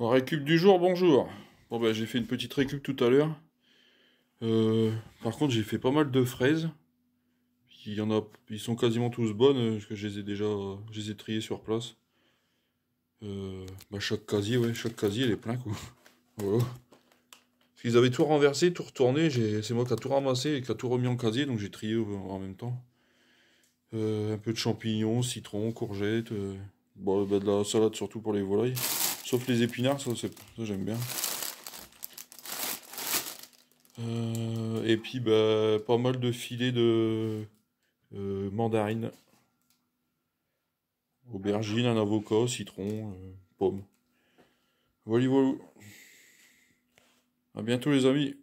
récup du jour, bonjour. Bon ben j'ai fait une petite récup tout à l'heure. Euh, par contre j'ai fait pas mal de fraises. Il y en a, ils sont quasiment tous bonnes euh, parce que je les ai déjà, je les ai triées sur place. Euh, bah, chaque casier, ouais, chaque casier il est plein quoi. avaient tout renversé, tout retourné. C'est moi qui a tout ramassé et qui a tout remis en casier donc j'ai trié en même temps. un peu de champignons, citron, courgettes. Bah, de la salade surtout pour les volailles. Sauf les épinards, ça, ça j'aime bien. Euh, et puis bah, pas mal de filets de euh, mandarine Aubergine, un avocat, citron, euh, pomme. Voilà, voilà. bientôt les amis.